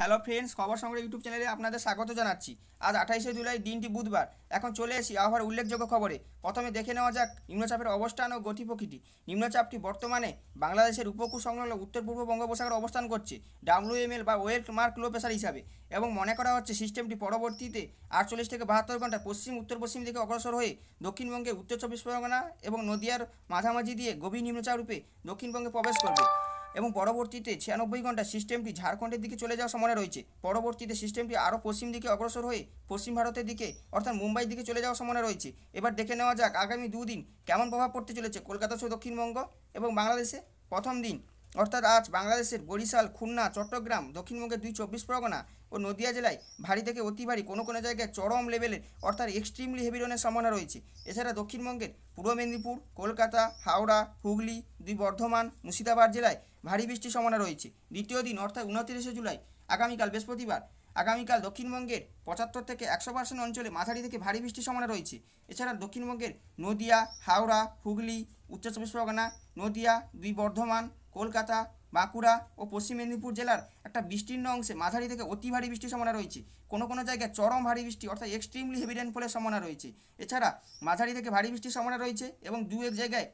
hello friends খবর সংগ্রহ YouTube চ্যানেলে আপনাদের স্বাগত জানাচ্ছি আজ আঠাইশে জুলাই দিনটি বুধবার এখন চলে এসি আবহাওয়ার উল্লেখযোগ্য খবরে প্রথমে দেখে নেওয়া যাক নিম্নচাপের অবস্থান ও গতি প্রকৃতি নিম্নচাপটি বর্তমানে বাংলাদেশের উপকূল সংলগ্ন উত্তর পূর্ব বঙ্গোপসাগরে অবস্থান করছে ডাব্লিউএমএল বা ওয়েল মার্ক লো প্রেশার হিসাবে এবং মনে করা হচ্ছে সিস্টেমটি পরবর্তীতে আটচল্লিশ থেকে বাহাত্তর ঘন্টা পশ্চিম উত্তর পশ্চিম দিকে অগ্রসর হয়ে দক্ষিণবঙ্গে উত্তর চব্বিশ পরগনা এবং নদিয়ার মাঝামাঝি দিয়ে গভীর নিম্নচাপ রূপে দক্ষিণবঙ্গে প্রবেশ করবে এবং পরবর্তীতে ছিয়ানব্বই ঘন্টা সিস্টেমটি ঝাড়খণ্ডের দিকে চলে যাওয়ার সম্ভাবনা রয়েছে পরবর্তীতে সিস্টেমটি আরও পশ্চিম দিকে অগ্রসর হয়ে পশ্চিম ভারতের দিকে অর্থাৎ মুম্বাইয়ের দিকে চলে যাওয়ার সম্ভাবনা রয়েছে এবার দেখে নেওয়া যাক আগামী দুদিন কেমন প্রভাব পড়তে চলেছে কলকাতা সহ দক্ষিণবঙ্গ এবং বাংলাদেশে প্রথম দিন অর্থাৎ আজ বাংলাদেশের বরিশাল খুলনা চট্টগ্রাম দক্ষিণবঙ্গের দুই চব্বিশ পরগনা ও নদিয়া জেলায় ভারী থেকে অতি ভারী কোনো কোনো জায়গায় চরম লেভেলের অর্থাৎ এক্সট্রিমলি হেভি রনের সম্ভাবনা রয়েছে এছাড়া দক্ষিণবঙ্গের পূর্ব মেদিনীপুর কলকাতা হাওড়া হুগলি দুই বর্ধমান মুর্শিদাবাদ জেলায় ভারী বৃষ্টির সম্ভাবনা রয়েছে দ্বিতীয় দিন অর্থাৎ উনত্রিশে জুলাই আগামীকাল বৃহস্পতিবার আগামীকাল দক্ষিণবঙ্গের পঁচাত্তর থেকে একশো পার্সেন্ট অঞ্চলে মাঝারি থেকে ভারী বৃষ্টির সম্ভাবনা রয়েছে এছাড়া দক্ষিণবঙ্গের নদিয়া হাওড়া হুগলি উত্তর চব্বিশ পরগনা নদিয়া দুই বর্ধমান কলকাতা বাঁকুড়া ও পশ্চিম মেদিনীপুর জেলার একটা বিস্তীর্ণ অংশে মাঝারি থেকে অতি ভারী বৃষ্টির সম্ভাবনা রয়েছে কোনো কোনো জায়গায় চরম ভারী বৃষ্টি অর্থাৎ এক্সট্রিমলি হেভি রেনফলের সম্ভাবনা রয়েছে এছাড়া মাঝারি থেকে ভারী বৃষ্টির সম্ভাবনা রয়েছে এবং দু এক জায়গায়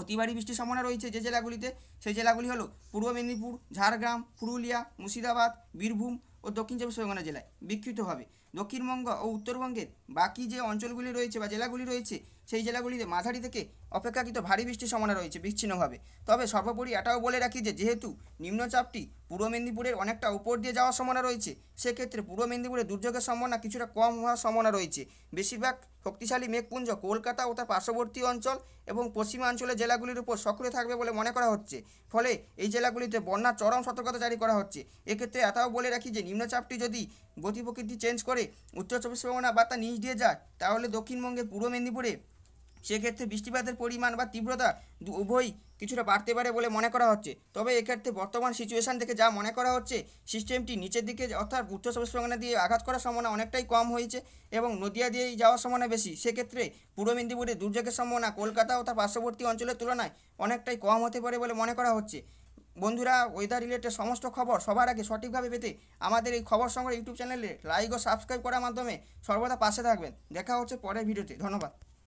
অতি ভারী বৃষ্টির সম্ভাবনা রয়েছে যে জেলাগুলিতে সেই জেলাগুলি হলো পূর্ব মেদিনীপুর ঝাড়গ্রাম পুরুলিয়া মুর্শিদাবাদ বীরভূম ও দক্ষিণ চব্বিশ পরগনা জেলায় বিক্ষিপ্ত হবে দক্ষিণবঙ্গ ও উত্তরবঙ্গের বাকি যে অঞ্চলগুলি রয়েছে বা জেলাগুলি রয়েছে সেই জেলাগুলিতে মাঝারি থেকে অপেক্ষাকৃত ভারী বৃষ্টির সম্ভাবনা রয়েছে বিচ্ছিন্নভাবে তবে সর্বোপরি এটাও বলে রাখি যে যেহেতু নিম্নচাপটি পূর্ব মেদিনীপুরের অনেকটা উপর দিয়ে যাওয়ার সম্ভাবনা রয়েছে সেক্ষেত্রে পূর্ব মেদিনীপুরের দুর্যোগের সম্ভাবনা কিছুটা কম হওয়ার সম্ভাবনা রয়েছে বেশিরভাগ শক্তিশালী মেঘপুঞ্জ কলকাতা ও তার পার্শ্ববর্তী অঞ্চল এবং পশ্চিমাঞ্চলের জেলাগুলির উপর সক্রিয় থাকবে বলে মনে করা হচ্ছে ফলে এই জেলাগুলিতে বন্যার চরম সতর্কতা জারি করা হচ্ছে এক্ষেত্রে এটাও বলে রাখি যে নিম্নচাপটি যদি গতি প্রকৃতি চেঞ্জ করে উত্তর চব্বিশ পরগনা বা তা নিচ দিয়ে যায় তাহলে দক্ষিণবঙ্গের পূর্ব মেদিনীপুরে সেক্ষেত্রে বৃষ্টিপাতের পরিমাণ বা তীব্রতা উভয়ই কিছুটা বাড়তে পারে বলে মনে করা হচ্ছে তবে এক্ষেত্রে বর্তমান সিচুয়েশান থেকে যা মনে করা হচ্ছে সিস্টেমটি নিচের দিকে অর্থাৎ উত্তর চব্বিশ পরগনা দিয়ে আঘাত করার সম্ভাবনা অনেকটাই কম হয়েছে এবং নদিয়া দিয়েই যাওয়ার সম্ভাবনা বেশি সেক্ষেত্রে পূর্ব মেদিনীপুরে দুর্যোগের সম্ভাবনা কলকাতা ও তার পার্শ্ববর্তী অঞ্চলের তুলনায় অনেকটাই কম হতে পারে বলে মনে করা হচ্ছে বন্ধুরা ওয়েদার রিলেটেড সমস্ত খবর সবার আগে সঠিকভাবে পেতে আমাদের এই খবর সংগ্রহ ইউটিউব চ্যানেলে লাইক ও সাবস্ক্রাইব করার মাধ্যমে সর্বদা পাশে থাকবেন দেখা হচ্ছে পরের ভিডিওতে ধন্যবাদ